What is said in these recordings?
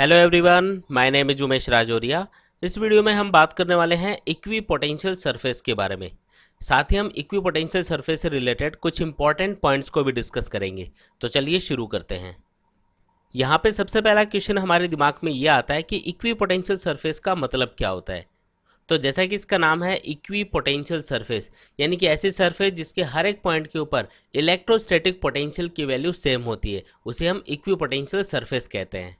hello everyone my name is Umesh Rajauriya इस video में हम बात करने वाले हैं इक्वी पोटेंशियल सरफेस के बारे में साथ ही हम इक्वी पोटेंशियल सरफेस से रिलेटेड कुछ इंपॉर्टेंट पॉइंट्स को भी डिस्कस करेंगे तो चलिए शुरू करते हैं यहाँ पे सबसे पहला क्वेश्चन हमारे दिमाग में ये आता है कि इक्वी पोटेंशियल सर्फेस का मतलब क्या होता है तो जैसा कि इसका नाम है इक्वी पोटेंशियल सर्फेस यानी कि ऐसी सर्फेस जिसके हर एक पॉइंट के ऊपर इलेक्ट्रोस्टेटिक पोटेंशियल की वैल्यू सेम होती है उसे हम इक्वी पोटेंशियल सर्फेस कहते हैं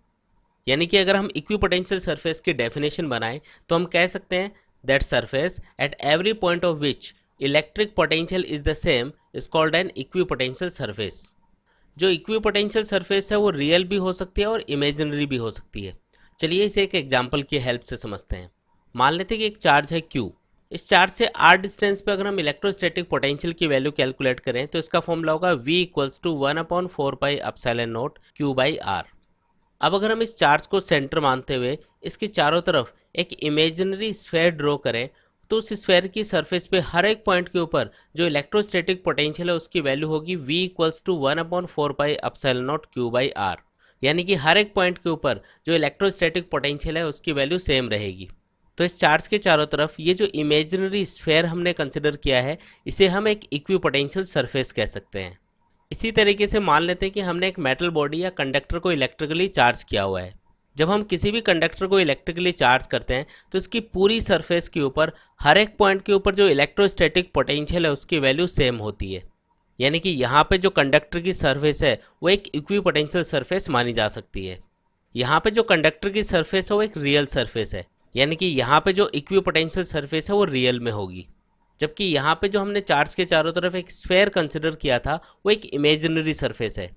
यानी कि अगर हम इक्विपोटेंशियल सरफेस की डेफिनेशन बनाएं तो हम कह सकते हैं that surface at every point of which electric potential is the same is called an equipotential surface जो इक्विपोटेंशियल सरफेस है वो रियल भी हो सकती है और इमेजिनरी भी हो सकती है चलिए इसे एक एग्जाम्पल की हेल्प से समझते हैं मान लेते हैं कि एक चार्ज है क्यू इस चार्ज से आर डिस्टेंस पे अगर हम इलेक्ट्रोस्टैटिक पोटेंशियल की वैल्यू कैलकुलेट करें तो इसका फॉर्मूला होगा V equals to one upon four pi epsilon naught Q by R अब अगर हम इस चार्ज को सेंटर मानते हुए इसके चारों तरफ एक इमेजनरी स्फेयर ड्रॉ करें तो उस स्फेयर की सरफेस पे हर एक पॉइंट के ऊपर जो इलेक्ट्रोस्टैटिक पोटेंशियल है उसकी वैल्यू होगी V equals to one upon four pi epsilon naught Q by R यानी कि हर एक पॉइंट के ऊपर जो इलेक्ट्रोस्टैटिक पोटेंशियल है उसकी वैल्यू सेम रहेगी तो इस चार्ज के चारों तरफ ये जो इमेजनरी स्फेयर हमने कंसिडर किया है इसे हम एक इक्वी पोटेंशियल सरफेस कह सकते हैं इसी तरीके से मान लेते हैं कि हमने एक मेटल बॉडी या कंडक्टर को इलेक्ट्रिकली चार्ज किया हुआ है जब हम किसी भी कंडक्टर को इलेक्ट्रिकली चार्ज करते हैं तो इसकी पूरी सरफेस के ऊपर हर एक पॉइंट के ऊपर जो इलेक्ट्रोस्टैटिक पोटेंशियल है उसकी वैल्यू सेम होती है यानी कि यहाँ पे जो कंडक्टर की सरफेस है वो एक इक्वी पोटेंशियल सरफेस मानी जा सकती है यहाँ पे जो कंडक्टर की सरफेस है वो एक रियल सरफेस है यानी कि यहाँ पे जो इक्वी पोटेंशियल सरफेस है वो रियल में होगी जबकि यहाँ पे जो हमने चार्ज के चारों तरफ एक स्फेयर कंसिडर किया था वो एक इमेजिनरी सरफेस है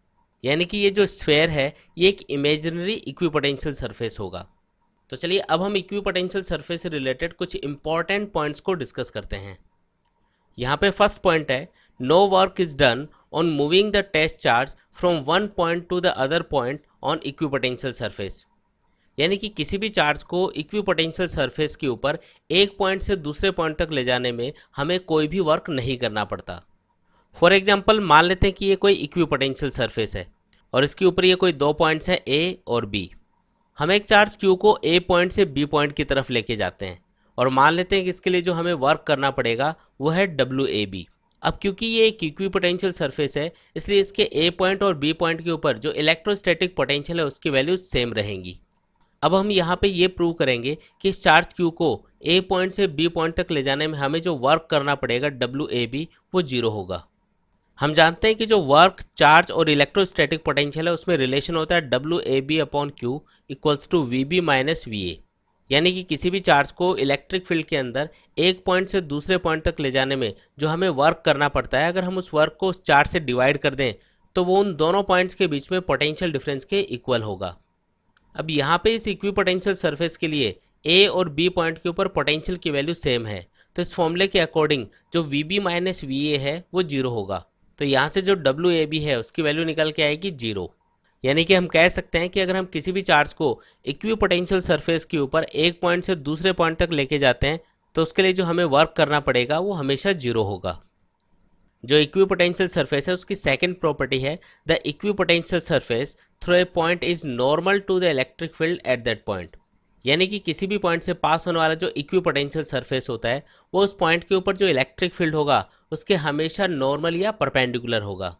यानी कि ये जो स्फेयर है ये एक इमेजिनरी इक्विपोटेंशियल सरफेस होगा तो चलिए अब हम इक्विपोटेंशियल सरफेस से रिलेटेड कुछ इंपॉर्टेंट पॉइंट्स को डिस्कस करते हैं यहाँ पे फर्स्ट पॉइंट है no work is done on moving the test charge from one point to the other point on equipotential surface यानी कि किसी भी चार्ज को इक्वी पोटेंशियल सरफेस के ऊपर एक पॉइंट से दूसरे पॉइंट तक ले जाने में हमें कोई भी वर्क नहीं करना पड़ता फॉर एग्जाम्पल मान लेते हैं कि ये कोई इक्वी पोटेंशियल सर्फेस है और इसके ऊपर ये कोई दो पॉइंट्स हैं ए और बी हम एक चार्ज क्यू को ए पॉइंट से बी पॉइंट की तरफ लेके जाते हैं और मान लेते हैं कि इसके लिए जो हमें वर्क करना पड़ेगा वो है डब्ल्यू ए बी अब क्योंकि ये एक इक्वी पोटेंशियल सरफेस है इसलिए इसके ए पॉइंट और बी पॉइंट के ऊपर जो इलेक्ट्रोस्टैटिक पोटेंशियल है उसकी वैल्यू सेम रहेंगी अब हम यहाँ पे ये प्रूव करेंगे कि इस चार्ज क्यू को ए पॉइंट से बी पॉइंट तक ले जाने में हमें जो वर्क करना पड़ेगा डब्ल्यू ए बी वो जीरो होगा हम जानते हैं कि जो वर्क चार्ज और इलेक्ट्रोस्टैटिक पोटेंशियल है उसमें रिलेशन होता है W A B upon Q equals to V B minus V A यानी कि किसी भी चार्ज को इलेक्ट्रिक फील्ड के अंदर एक पॉइंट से दूसरे पॉइंट तक ले जाने में जो हमें वर्क करना पड़ता है अगर हम उस वर्क को उस चार्ज से डिवाइड कर दें तो वो उन दोनों पॉइंट्स के बीच में पोटेंशियल डिफरेंस के इक्वल होगा अब यहाँ पे इस इक्वी पोटेंशियल सर्फेस के लिए ए और बी पॉइंट के ऊपर पोटेंशियल की वैल्यू सेम है तो इस फॉर्मूले के अकॉर्डिंग जो V B minus V A है वो जीरो होगा तो यहाँ से जो डब्ल्यू ए बी है उसकी वैल्यू निकल के आएगी जीरो यानी कि हम कह सकते हैं कि अगर हम किसी भी चार्ज को इक्वी पोटेंशियल सरफेस के ऊपर एक पॉइंट से दूसरे पॉइंट तक लेके जाते हैं तो उसके लिए जो हमें वर्क करना पड़ेगा वो हमेशा जीरो होगा जो इक्विपोटेंशियल सरफेस है उसकी सेकेंड प्रॉपर्टी है the equipotential surface through a point is normal to the electric field at that point यानी कि किसी भी पॉइंट से पास होने वाला जो इक्विपोटेंशियल सरफेस होता है वो उस पॉइंट के ऊपर जो इलेक्ट्रिक फील्ड होगा उसके हमेशा नॉर्मल या परपेंडिकुलर होगा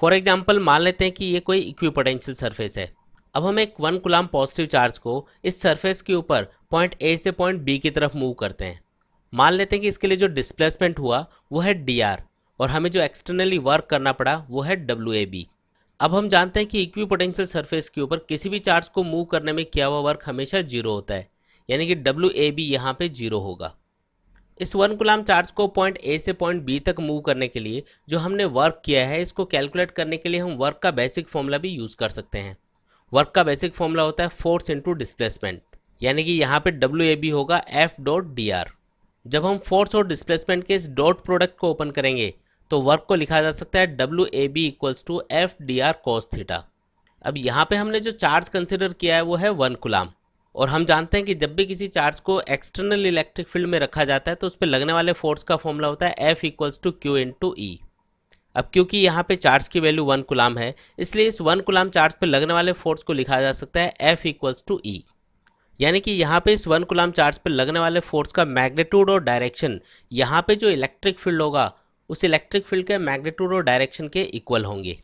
फॉर एग्जाम्पल मान लेते हैं कि ये कोई इक्विपोटेंशियल सर्फेस है अब हम एक वन गुलाम पॉजिटिव चार्ज को इस सर्फेस के ऊपर पॉइंट ए से पॉइंट बी की तरफ मूव करते हैं मान लेते हैं कि इसके लिए जो डिस्प्लेसमेंट हुआ वो है डी आर और हमें जो एक्सटर्नली वर्क करना पड़ा वो है डब्ल्यू अब हम जानते हैं कि इक्वी पोटेंशियल सरफेस के ऊपर किसी भी चार्ज को मूव करने में किया हुआ वर्क हमेशा जीरो होता है यानी कि डब्ल्यू ए बी यहाँ पर जीरो होगा इस वन गुलाम चार्ज को पॉइंट ए से पॉइंट बी तक मूव करने के लिए जो हमने वर्क किया है इसको कैलकुलेट करने के लिए हम वर्क का बेसिक फॉर्मूला भी यूज़ कर सकते हैं वर्क का बेसिक फॉर्मूला होता है फोर्स इंटू डिस्प्लेसमेंट यानी कि यहाँ पे डब्ल्यू ए बी होगा एफ डॉट डी आर जब हम फोर्स और डिस्प्लेसमेंट के इस डॉट प्रोडक्ट को ओपन करेंगे तो वर्क को लिखा जा सकता है W A B equals to F D R cos theta अब यहाँ पे हमने जो चार्ज कंसिडर किया है वो है वन कुलाम और हम जानते हैं कि जब भी किसी चार्ज को एक्सटर्नल इलेक्ट्रिक फील्ड में रखा जाता है तो उस पर लगने वाले फोर्स का फॉर्मूला होता है F equals to Q into E अब क्योंकि यहाँ पे चार्ज की वैल्यू वन कुलाम है इसलिए इस वन कुलाम चार्ज पर लगने वाले फोर्स को लिखा जा सकता है एफ इक्वल्स टू ई यानी कि यहाँ पे इस वन कुलाम चार्ज पर लगने वाले फोर्स का मैग्नीट्यूड और डायरेक्शन यहाँ पे जो इलेक्ट्रिक फील्ड होगा उस इलेक्ट्रिक फील्ड के मैग्नीट्यूड और डायरेक्शन के इक्वल होंगे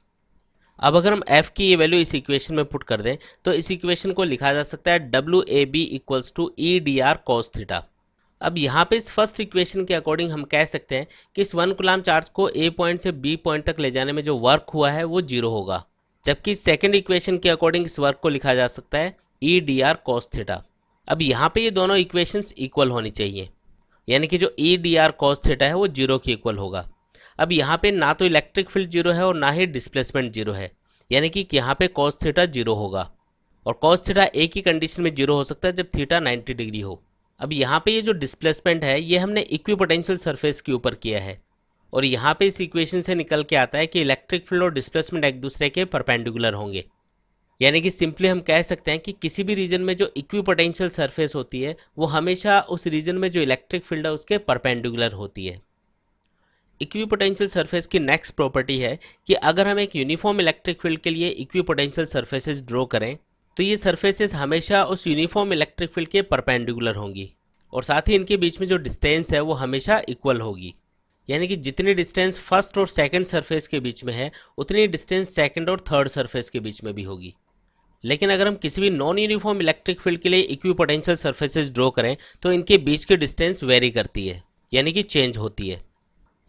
अब अगर हम f की ये वैल्यू इस इक्वेशन में पुट कर दें तो इस इक्वेशन को लिखा जा सकता है W A B equals to E D R cos theta अब यहाँ पे इस फर्स्ट इक्वेशन के अकॉर्डिंग हम कह सकते हैं कि इस वन कुलाम चार्ज को ए पॉइंट से बी पॉइंट तक ले जाने में जो वर्क हुआ है वो जीरो होगा जबकि सेकेंड इक्वेशन के अकॉर्डिंग इस वर्क को लिखा जा सकता है E D R cos theta अब यहाँ पे ये दोनों इक्वेशंस इक्वल होनी चाहिए यानी कि जो E D R cos theta है वो जीरो के इक्वल होगा अब यहाँ पे ना तो इलेक्ट्रिक फील्ड जीरो है और ना ही डिस्प्लेसमेंट जीरो है यानी कि यहाँ पे कॉस थीटा जीरो होगा और कॉस थीटा एक ही कंडीशन में जीरो हो सकता है जब थीटा 90 डिग्री हो अब यहाँ पे ये जो डिस्प्लेसमेंट है ये हमने इक्विपोटेंशियल सरफेस के ऊपर किया है और यहाँ पे इस इक्वेशन से निकल के आता है कि इलेक्ट्रिक फील्ड और डिस्प्लेसमेंट एक दूसरे के परपेंडिकुलर होंगे यानी कि सिंपली हम कह सकते हैं कि किसी भी रीजन में जो इक्विपोटेंशियल सरफेस होती है वो हमेशा उस रीजन में जो इलेक्ट्रिक फील्ड है उसके परपेंडिकुलर होती है इक्विपोटेंशियल सरफेस की नेक्स्ट प्रॉपर्टी है कि अगर हम एक यूनिफॉर्म इलेक्ट्रिक फील्ड के लिए इक्विपोटेंशियल सर्फेसेज ड्रॉ करें तो ये सर्फेसेज हमेशा उस यूनिफॉर्म इलेक्ट्रिक फील्ड के परपेंडिकुलर होंगी और साथ ही इनके बीच में जो डिस्टेंस है वो हमेशा इक्वल होगी यानी कि जितनी डिस्टेंस फर्स्ट और सेकंड सरफेस के बीच में है उतनी डिस्टेंस सेकंड और थर्ड सरफेस के बीच में भी होगी लेकिन अगर हम किसी भी नॉन यूनिफॉर्म इलेक्ट्रिक फील्ड के लिए इक्विपोटेंशियल सरफेसेस ड्रॉ करें तो इनके बीच की डिस्टेंस वेरी करती है यानी कि चेंज होती है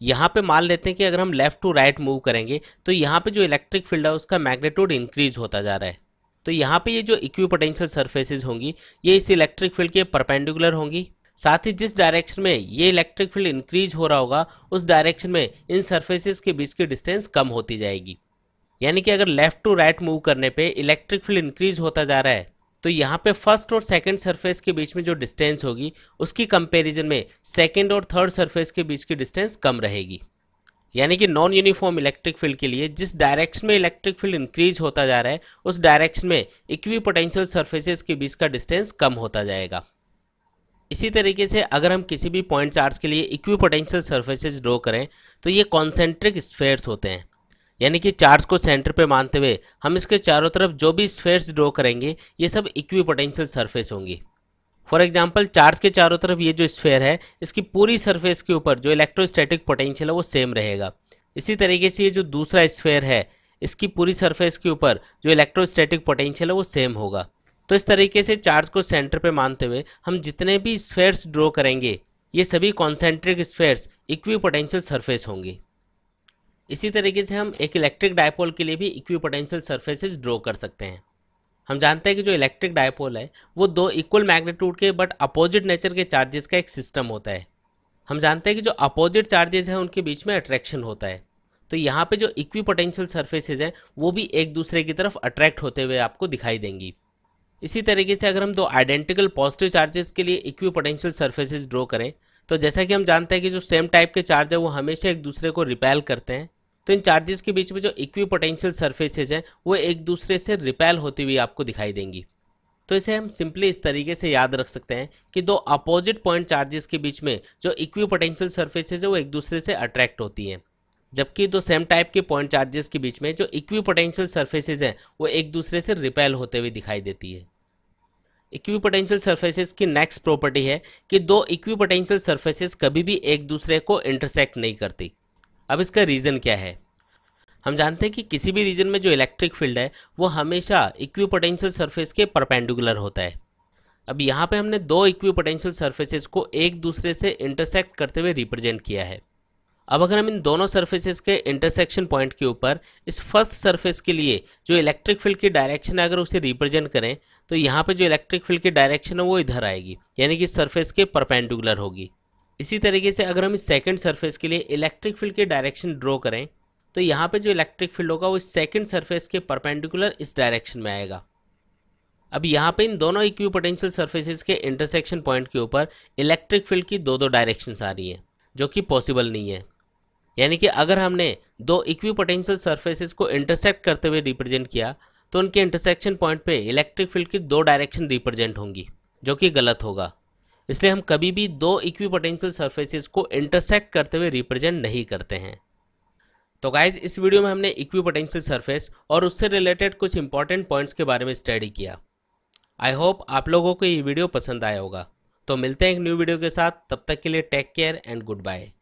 यहाँ पे मान लेते हैं कि अगर हम लेफ़्ट टू राइट मूव करेंगे तो यहाँ पे जो इलेक्ट्रिक फील्ड है उसका मैग्नेट्यूड इंक्रीज होता जा रहा है तो यहाँ पे ये जो इक्विपोटेंशियल सर्फेसिस होंगी ये इस इलेक्ट्रिक फील्ड के परपेंडिकुलर होंगी साथ ही जिस डायरेक्शन में ये इलेक्ट्रिक फील्ड इंक्रीज हो रहा होगा उस डायरेक्शन में इन सर्फेसिस के बीच की डिस्टेंस कम होती जाएगी यानी कि अगर लेफ़्ट टू राइट मूव करने पर इलेक्ट्रिक फील्ड इंक्रीज होता जा रहा है तो यहाँ पे फर्स्ट और सेकंड सरफेस के बीच में जो डिस्टेंस होगी उसकी कंपैरिजन में सेकंड और थर्ड सरफेस के बीच की डिस्टेंस कम रहेगी यानी कि नॉन यूनिफॉर्म इलेक्ट्रिक फील्ड के लिए जिस डायरेक्शन में इलेक्ट्रिक फील्ड इंक्रीज होता जा रहा है उस डायरेक्शन में इक्वी पोटेंशियल के बीच का डिस्टेंस कम होता जाएगा इसी तरीके से अगर हम किसी भी पॉइंट चार्ज के लिए इक्वी पोटेंशियल ड्रॉ करें तो ये कॉन्सेंट्रिक स्फेयर्स होते हैं यानी कि चार्ज को सेंटर पे मानते हुए हम इसके चारों तरफ जो भी स्फेयर्स ड्रॉ करेंगे ये सब इक्वी पोटेंशियल सरफेस होंगी फॉर एग्जाम्पल चार्ज के चारों तरफ ये जो स्फेयर है इसकी पूरी सरफेस के ऊपर जो इलेक्ट्रोस्टैटिक पोटेंशियल है वो सेम रहेगा इसी तरीके से ये जो दूसरा स्फेयर है इसकी पूरी सरफेस के ऊपर जो इलेक्ट्रोस्टैटिक पोटेंशियल है वो सेम होगा तो इस तरीके से चार्ज को सेंटर पे मानते हुए हम जितने भी स्फेयर्स ड्रॉ करेंगे ये सभी concentric spheres equipotential surface होंगी इसी तरीके से हम एक इलेक्ट्रिक डायपोल के लिए भी इक्विपोटेंशियल सरफेसेस ड्रॉ कर सकते हैं हम जानते हैं कि जो इलेक्ट्रिक डायपोल है वो दो इक्वल मैग्नीट्यूड के बट अपोजिट नेचर के चार्जेस का एक सिस्टम होता है हम जानते हैं कि जो अपोजिट चार्जेस हैं उनके बीच में अट्रैक्शन होता है तो यहाँ पे जो इक्वी पोटेंशियल सर्फेसेज हैं वो भी एक दूसरे की तरफ अट्रैक्ट होते हुए आपको दिखाई देंगी इसी तरीके से अगर हम दो आइडेंटिकल पॉजिटिव चार्जेस के लिए इक्वी पोटेंशियल सर्फेसेज ड्रॉ करें तो जैसा कि हम जानते हैं कि जो सेम टाइप के चार्ज है वो हमेशा एक दूसरे को रिपेल करते हैं तो इन चार्जेस के बीच में जो इक्वी पोटेंशियल सर्फेसेज हैं वो एक दूसरे से रिपेल होती हुई आपको दिखाई देंगी तो इसे हम सिंपली इस तरीके से याद रख सकते हैं कि दो अपोजिट पॉइंट चार्जेस के बीच में जो इक्वी पोटेंशियल सर्फेसेज है वो एक दूसरे से अट्रैक्ट होती हैं जबकि दो सेम टाइप के पॉइंट चार्जेस के बीच में जो इक्वी पोटेंशियल सर्फेसेज हैं वो एक दूसरे से रिपेल होते हुए दिखाई देती है इक्वी पोटेंशियल सर्फेसेज की नेक्स्ट प्रॉपर्टी है कि दो इक्वी पोटेंशियल सर्फेसेज कभी भी एक दूसरे को इंटरसेक्ट नहीं करती अब इसका रीज़न क्या है हम जानते हैं कि किसी भी रीजन में जो इलेक्ट्रिक फील्ड है वो हमेशा इक्विपोटेंशियल सरफेस के परपेंडिकुलर होता है अब यहाँ पे हमने दो इक्विपोटेंशियल सरफेसेस को एक दूसरे से इंटरसेक्ट करते हुए रिप्रेजेंट किया है अब अगर हम इन दोनों सर्फेसेस के इंटरसेक्शन पॉइंट के ऊपर इस फर्स्ट सरफेस के लिए जो इलेक्ट्रिक फील्ड की डायरेक्शन है अगर उसे रिप्रेजेंट करें तो यहाँ पे जो इलेक्ट्रिक फील्ड की डायरेक्शन है वो इधर आएगी यानी कि सरफेस के परपेंडिकुलर होगी इसी तरीके से अगर हम इस सेकेंड सरफेस के लिए इलेक्ट्रिक फील्ड के डायरेक्शन ड्रॉ करें तो यहाँ पे जो इलेक्ट्रिक फील्ड होगा वो इस सेकेंड सरफेस के परपेंडिकुलर इस डायरेक्शन में आएगा अब यहाँ पे इन दोनों इक्वी पोटेंशियल सर्फेसिस के इंटरसेक्शन पॉइंट के ऊपर इलेक्ट्रिक फील्ड की दो दो डायरेक्शंस आ रही हैं जो कि पॉसिबल नहीं है यानी कि अगर हमने दो इक्वी पोटेंशियल सर्फेसिस को इंटरसेक्ट करते हुए रिप्रेजेंट किया तो उनके इंटरसेक्शन पॉइंट पे इलेक्ट्रिक फील्ड की दो डायरेक्शन रिप्रेजेंट होंगी जो कि गलत होगा इसलिए हम कभी भी दो इक्वी पोटेंशियल सर्फेसिस को इंटरसेक्ट करते हुए रिप्रेजेंट नहीं करते हैं तो गाइज इस वीडियो में हमने इक्वी पोटेंशियल सर्फेस और उससे रिलेटेड कुछ इंपॉर्टेंट पॉइंट्स के बारे में स्टडी किया आई होप आप लोगों को ये वीडियो पसंद आया होगा तो मिलते हैं एक न्यू वीडियो के साथ तब तक के लिए take care and good bye